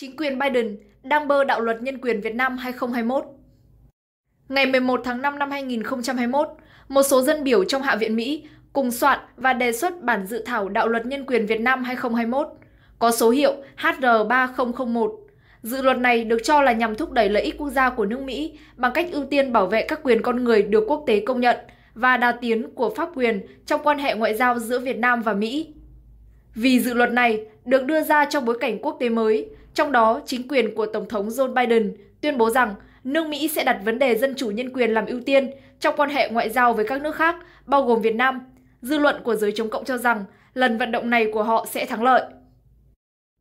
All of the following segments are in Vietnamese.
Chính quyền Biden đang bơ đạo luật nhân quyền Việt Nam 2021 Ngày 11 tháng 5 năm 2021, một số dân biểu trong Hạ viện Mỹ cùng soạn và đề xuất bản dự thảo đạo luật nhân quyền Việt Nam 2021 có số hiệu HR3001. Dự luật này được cho là nhằm thúc đẩy lợi ích quốc gia của nước Mỹ bằng cách ưu tiên bảo vệ các quyền con người được quốc tế công nhận và đà tiến của pháp quyền trong quan hệ ngoại giao giữa Việt Nam và Mỹ. Vì dự luật này được đưa ra trong bối cảnh quốc tế mới, trong đó, chính quyền của Tổng thống Joe Biden tuyên bố rằng nước Mỹ sẽ đặt vấn đề dân chủ nhân quyền làm ưu tiên trong quan hệ ngoại giao với các nước khác, bao gồm Việt Nam. Dư luận của giới chống cộng cho rằng lần vận động này của họ sẽ thắng lợi.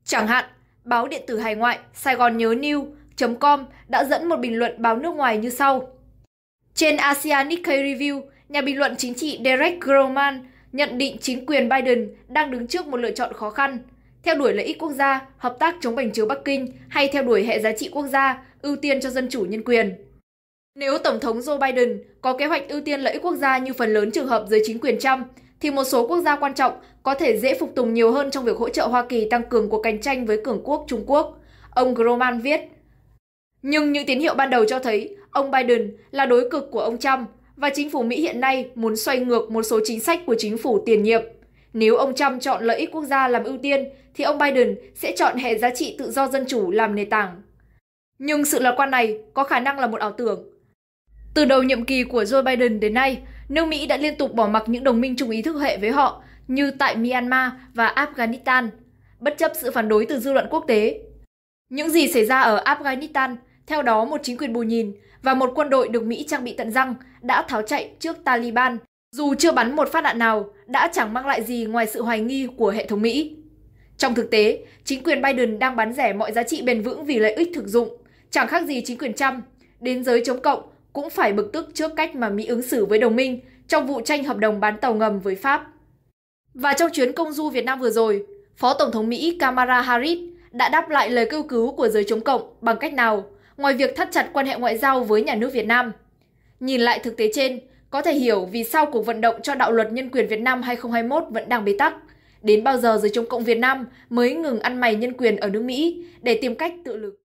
Chẳng hạn, báo điện tử hải ngoại Sài Gòn nhớ new com đã dẫn một bình luận báo nước ngoài như sau. Trên Asia Nikkei Review, nhà bình luận chính trị Derek Groman nhận định chính quyền Biden đang đứng trước một lựa chọn khó khăn – theo đuổi lợi ích quốc gia, hợp tác chống bành trướng Bắc Kinh hay theo đuổi hệ giá trị quốc gia, ưu tiên cho dân chủ nhân quyền. Nếu Tổng thống Joe Biden có kế hoạch ưu tiên lợi ích quốc gia như phần lớn trường hợp dưới chính quyền Trump, thì một số quốc gia quan trọng có thể dễ phục tùng nhiều hơn trong việc hỗ trợ Hoa Kỳ tăng cường cuộc cạnh tranh với cường quốc Trung Quốc. Ông Groman viết, nhưng những tín hiệu ban đầu cho thấy ông Biden là đối cực của ông Trump và chính phủ Mỹ hiện nay muốn xoay ngược một số chính sách của chính phủ tiền nhiệm. Nếu ông Trump chọn lợi ích quốc gia làm ưu tiên, thì ông Biden sẽ chọn hệ giá trị tự do dân chủ làm nền tảng. Nhưng sự lạc quan này có khả năng là một ảo tưởng. Từ đầu nhiệm kỳ của Joe Biden đến nay, nước Mỹ đã liên tục bỏ mặc những đồng minh chung ý thức hệ với họ như tại Myanmar và Afghanistan, bất chấp sự phản đối từ dư luận quốc tế. Những gì xảy ra ở Afghanistan, theo đó một chính quyền bù nhìn và một quân đội được Mỹ trang bị tận răng đã tháo chạy trước Taliban dù chưa bắn một phát đạn nào, đã chẳng mang lại gì ngoài sự hoài nghi của hệ thống Mỹ. Trong thực tế, chính quyền Biden đang bán rẻ mọi giá trị bền vững vì lợi ích thực dụng, chẳng khác gì chính quyền Trump, đến giới chống cộng cũng phải bực tức trước cách mà Mỹ ứng xử với đồng minh trong vụ tranh hợp đồng bán tàu ngầm với Pháp. Và trong chuyến công du Việt Nam vừa rồi, Phó Tổng thống Mỹ Kamala Harris đã đáp lại lời kêu cứu của giới chống cộng bằng cách nào, ngoài việc thắt chặt quan hệ ngoại giao với nhà nước Việt Nam. Nhìn lại thực tế trên, có thể hiểu vì sao cuộc vận động cho đạo luật nhân quyền Việt Nam 2021 vẫn đang bế tắc. Đến bao giờ giới chống cộng Việt Nam mới ngừng ăn mày nhân quyền ở nước Mỹ để tìm cách tự lực?